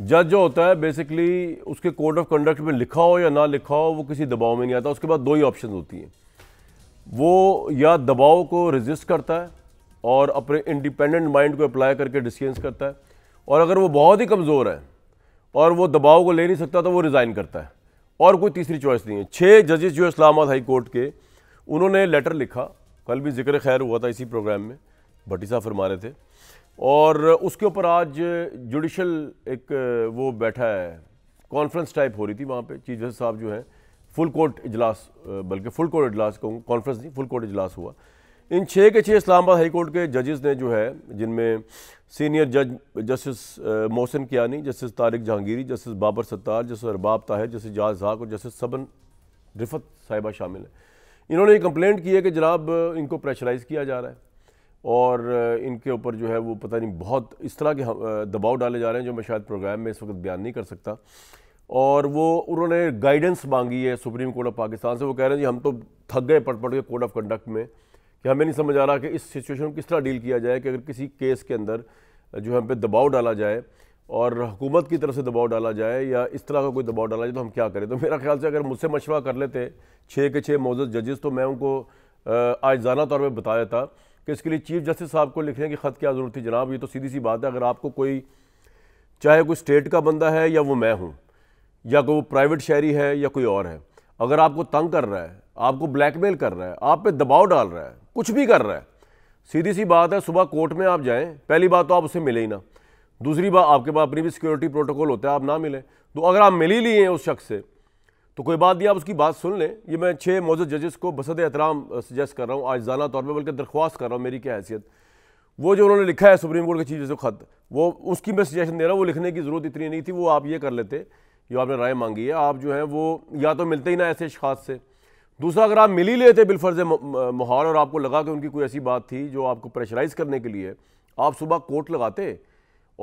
जज जो होता है बेसिकली उसके कोड ऑफ कंडक्ट में लिखा हो या ना लिखा हो वो किसी दबाव में नहीं आता उसके बाद दो ही ऑप्शन होती हैं वो या दबाव को रजिस्ट करता है और अपने इंडिपेंडेंट माइंड को अप्लाई करके डिसीजंस करता है और अगर वो बहुत ही कमज़ोर है और वो दबाव को ले नहीं सकता तो वो रिज़ाइन करता है और कोई तीसरी चॉइस नहीं है छः जजेस जो इस्लामाबाद हाई कोर्ट के उन्होंने लेटर लिखा कल भी जिक्र खैर हुआ था इसी प्रोग्राम में भट्टी साहब फरमा रहे थे और उसके ऊपर आज जुडिशल एक वो बैठा है कॉन्फ्रेंस टाइप हो रही थी वहाँ पे चीफ जस्टिस साहब जो हैं फुल कोर्ट इजलास बल्कि फुल कोर्ट इजलास कहूँ कॉन्फ्रेंस नहीं फुल कोर्ट इजलास हुआ इन छः के छः इस्लामाबाद हाई कोर्ट के जजेस ने जो है जिनमें सीनियर जज justice Mohsin Kiyani justice Tariq Jahangiri justice Babar Sattar justice Arbab Tahir justice जाज झाक और जस्टिस सबन रिफत साहिबा शामिल हैं इन्होंने ये कंप्लेंट की है कि जनाब इनको प्रेशराइज़ किया जा रहा है और इनके ऊपर जो है वो पता नहीं बहुत इस तरह के दबाव डाले जा रहे हैं जो मैं शायद प्रोग्राम में इस वक्त बयान नहीं कर सकता और वो उन्होंने गाइडेंस मांगी है सुप्रीम कोर्ट ऑफ पाकिस्तान से वो कह रहे हैं जी हम तो थक गए पट पट के कोड ऑफ कंडक्ट में कि हमें नहीं समझ आ रहा कि इस सिचुएशन को किस तरह डील किया जाए कि अगर किसी केस के अंदर जो है हम पे दबाव डाला जाए और हुकूमत की तरफ से दबाव डाला जाए या इस तरह का कोई दबाव डाला जाए तो हम क्या करें तो मेरा ख्याल से अगर मुझसे मशवरा कर लेते छः के छः मौजूद जजेस तो मैं उनको आज जाना तौर पर बताया था कि इसके लिए चीफ जस्टिस साहब को लिखने की ख़त क्या ज़रूरत थी जनाब ये तो सीधी सी बात है अगर आपको कोई चाहे कोई स्टेट का बंदा है या वो मैं हूँ या कोई वो प्राइवेट शहरी है या कोई और है अगर आपको तंग कर रहा है आपको ब्लैकमेल कर रहा है आप पे दबाव डाल रहा है कुछ भी कर रहा है सीधी सी बात है सुबह कोर्ट में आप जाएं पहली बात तो आप उसे मिले ही ना दूसरी बात आपके पास अपनी भी सिक्योरिटी प्रोटोकॉल होता है आप ना मिलें तो अगर आप मिल ही लिए हैं उस शख्स से तो कोई बात नहीं आप उसकी बात सुन लें ये मैं छः मौजूद जजेस को बसद एहतराम सजेस्ट कर रहा हूँ आजाना तौर पर बल्कि दरख्वास्त कर रहा हूँ मेरी क्या हैसियत वो जो उन्होंने लिखा है सुप्रीम कोर्ट के चीफ जस्टिस खत वो उसकी मैं सजेशन दे रहा हूँ वो लिखने की ज़रूरत इतनी नहीं थी वो आप ये कर लेते जो आपने राय मांगी है आप जो है वो या तो मिलते ही ना ऐसे खास से दूसरा अगर आप मिल ही लेते बिलफर्ज माहौल और आपको लगा कि उनकी कोई ऐसी बात थी जो आपको प्रेशराइज करने के लिए आप सुबह कोर्ट लगाते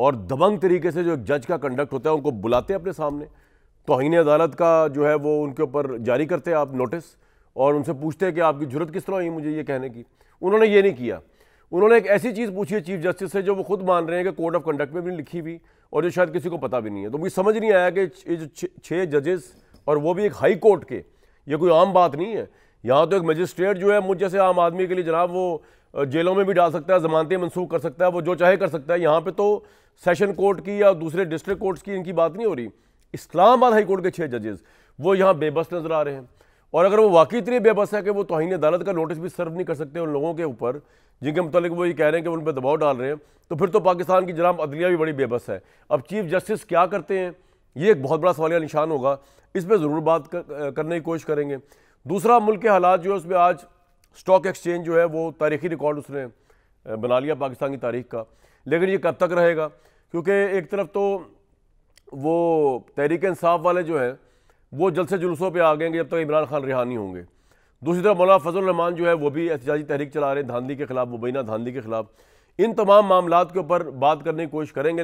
और दबंग तरीके से जो एक जज का कंडक्ट होता है उनको बुलाते अपने सामने तोहनी अदालत का जो है वो उनके ऊपर जारी करते आप नोटिस और उनसे पूछते हैं कि आपकी जरूरत किस तरह हुई मुझे ये कहने की उन्होंने ये नहीं किया उन्होंने एक ऐसी चीज़ पूछी है चीफ जस्टिस से जो वो खुद मान रहे हैं कि कोड ऑफ कंडक्ट में भी लिखी हुई और जो शायद किसी को पता भी नहीं है तो मुझे समझ नहीं आया कि ये जो छः जजेस और वो भी एक हाई कोर्ट के ये कोई आम बात नहीं है यहाँ तो एक मजिस्ट्रेट जो है मुझ जैसे आम आदमी के लिए जनाब वो जेलों में भी डाल सकता है जमानतें मनसूख कर सकता है वो जो चाहे कर सकता है यहाँ पर तो सेशन कोर्ट की या दूसरे डिस्ट्रिक्ट कोर्ट्स की इनकी बात नहीं हो रही इस्लामाबाद हाईकोर्ट के छः जजेस वो यहाँ बेबस नजर आ रहे हैं और अगर वो वाकई इतनी बेबस है कि वो तोहनी अदालत का नोटिस भी सर्व नहीं कर सकते उन लोगों के ऊपर जिनके मतलब वो ये कह रहे हैं कि उन पर दबाव डाल रहे हैं तो फिर तो पाकिस्तान की जनाब अदलिया भी बड़ी बेबस है अब चीफ जस्टिस क्या करते हैं ये एक बहुत बड़ा सवालिया निशान होगा इस पर ज़रूर बात करने की कोशिश करेंगे दूसरा मुल्क के हालात जो है उसमें आज स्टॉक एक्सचेंज जो है वो तारीखी रिकॉर्ड उसने बना लिया पाकिस्तान की तारीख का लेकिन ये कब तक रहेगा क्योंकि एक तरफ तो वो तहरीक इंसाफ वाले जो हैं वो जलसे से जुलूसों पर आ गएंगे जब तक इमरान खान रिहा नहीं होंगे दूसरी तरफ मौलाना फजलरहमान जो है वो भी एहतजाजी तहरीक चला रहे हैं धांधली के खिलाफ मुबैना धांधली के खिलाफ इन तमाम मामला के ऊपर बात करने की कोशिश करेंगे